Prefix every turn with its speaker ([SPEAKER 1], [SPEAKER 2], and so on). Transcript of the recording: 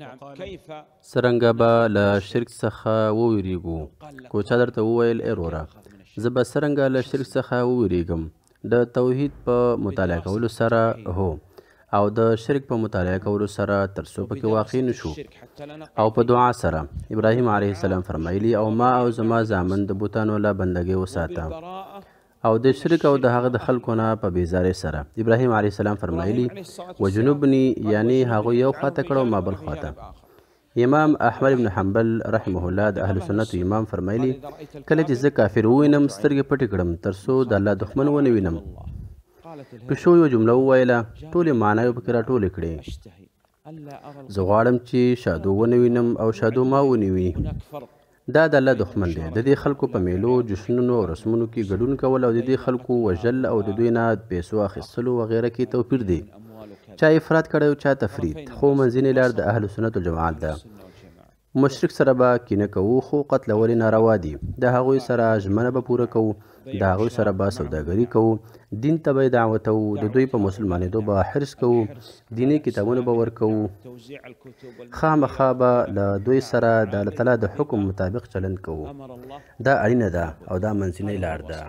[SPEAKER 1] سرنګه به له شرک څخه وویریږو کو چا درته وویل ای وروره زه به څرنګه له شرک څخه وویریږم د توحید په مطالعه کولو سره هو او د شرک په مطالعه کولو سره تر څو پکې واقع نشو او په دعا سره ابراهیم علیه السلام فرمایلی او ما او زما زامن د بوتانو له بندګۍ وساته او د شرک او د هغه د خلکو نه په بیزارۍ سره ابراهیم علیه السلام فرمایلی وجنوبني یعنی هغه یو خواته کړه ما بل خواته امام احمد بن حنبل رحمه الله د اهل سنت امام فرمایلی کله چې زه کافر ووینم سترګې پټې کړم تر څو د الله دښمن ونه وینم پښو یو جمله وویله ټولې معناوې پکې راټولې کړې زه غواړم چې شادو ونه وینم او شادو ما ونیوي دا د الله دښمن دی د دې خلکو په میلو جشنونو او رسمونو کې ګډون کول او د دې خلکو وژل او د دوی نه پیسو اخیستلو وغیره کې توپیر دی چا افراد کړی او چا تفرید خو منځنۍ لار د اهل سنت والجماعت ده مشرک سره به کینه کوو خو قتلول ناروا دي د هغوی سره ژمنه به پوره کوو د هغوی سره به سوداګري کوو دین ته به دعوت او د دوی په مسلمانېدو به حرص کوو دیني کتابونه به ورکوو خامخا به د دوی سره د الله تعالی د حکم مطابق چلند کوو دا اړینه ده او دا منځنۍ لار ده